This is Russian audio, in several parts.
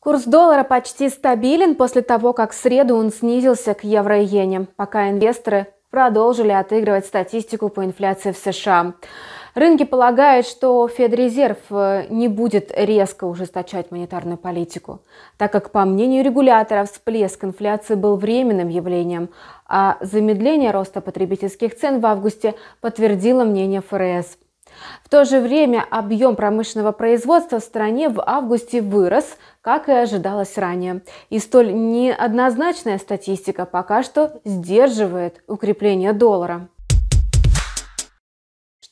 Курс доллара почти стабилен после того, как в среду он снизился к евро и иене, пока инвесторы продолжили отыгрывать статистику по инфляции в США. Рынки полагают, что Федрезерв э, не будет резко ужесточать монетарную политику, так как, по мнению регулятора, всплеск инфляции был временным явлением, а замедление роста потребительских цен в августе подтвердило мнение ФРС. В то же время объем промышленного производства в стране в августе вырос, как и ожидалось ранее. И столь неоднозначная статистика пока что сдерживает укрепление доллара.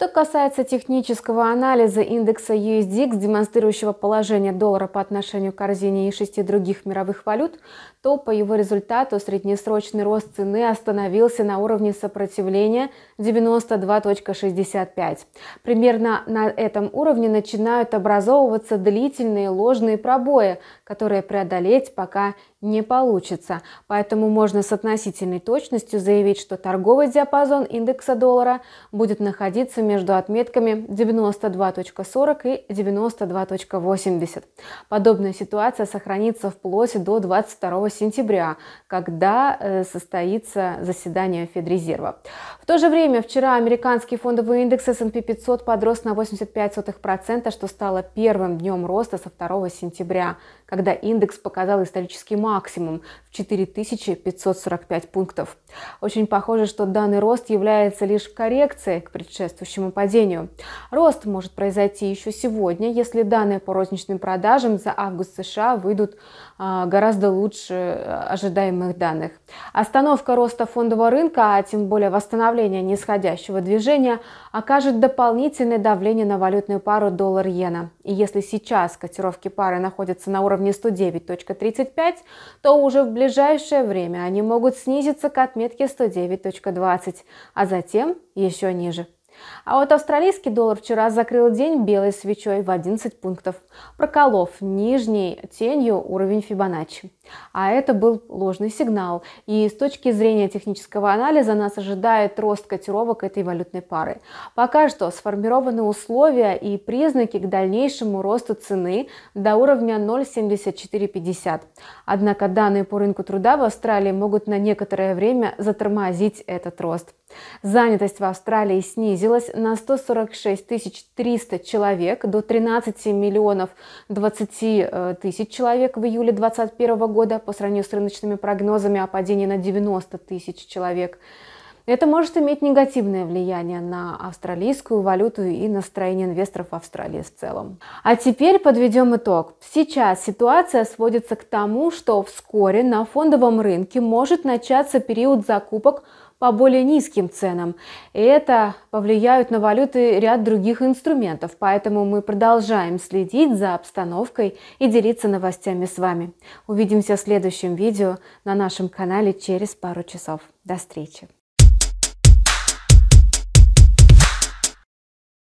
Что касается технического анализа индекса USDX, демонстрирующего положение доллара по отношению к корзине и шести других мировых валют, то по его результату среднесрочный рост цены остановился на уровне сопротивления 92.65. Примерно на этом уровне начинают образовываться длительные ложные пробои, которые преодолеть пока не получится. Поэтому можно с относительной точностью заявить, что торговый диапазон индекса доллара будет находиться между отметками 92.40 и 92.80. Подобная ситуация сохранится вплоть до 22 сентября, когда э, состоится заседание Федрезерва. В то же время вчера американский фондовый индекс S&P 500 подрос на 85%, что стало первым днем роста со 2 сентября, когда индекс показал исторический максимум максимум в 4545 пунктов. Очень похоже, что данный рост является лишь коррекцией к предшествующему падению. Рост может произойти еще сегодня, если данные по розничным продажам за август США выйдут а, гораздо лучше а, ожидаемых данных. Остановка роста фондового рынка, а тем более восстановление нисходящего движения, окажет дополнительное давление на валютную пару доллар-иена. И если сейчас котировки пары находятся на уровне 109.35, то уже в ближайшее время они могут снизиться к отметке 109.20, а затем еще ниже – а вот австралийский доллар вчера закрыл день белой свечой в 11 пунктов, проколов нижней тенью уровень Фибоначчи. А это был ложный сигнал. И с точки зрения технического анализа нас ожидает рост котировок этой валютной пары. Пока что сформированы условия и признаки к дальнейшему росту цены до уровня 0,7450. Однако данные по рынку труда в Австралии могут на некоторое время затормозить этот рост. Занятость в Австралии снизилась на 146 300 человек до 13 миллионов 20 э, тысяч человек в июле 2021 года по сравнению с рыночными прогнозами о падении на 90 тысяч человек. Это может иметь негативное влияние на австралийскую валюту и настроение инвесторов Австралии в целом. А теперь подведем итог. Сейчас ситуация сводится к тому, что вскоре на фондовом рынке может начаться период закупок по более низким ценам. И это повлияет на валюты ряд других инструментов, поэтому мы продолжаем следить за обстановкой и делиться новостями с вами. Увидимся в следующем видео на нашем канале через пару часов. До встречи!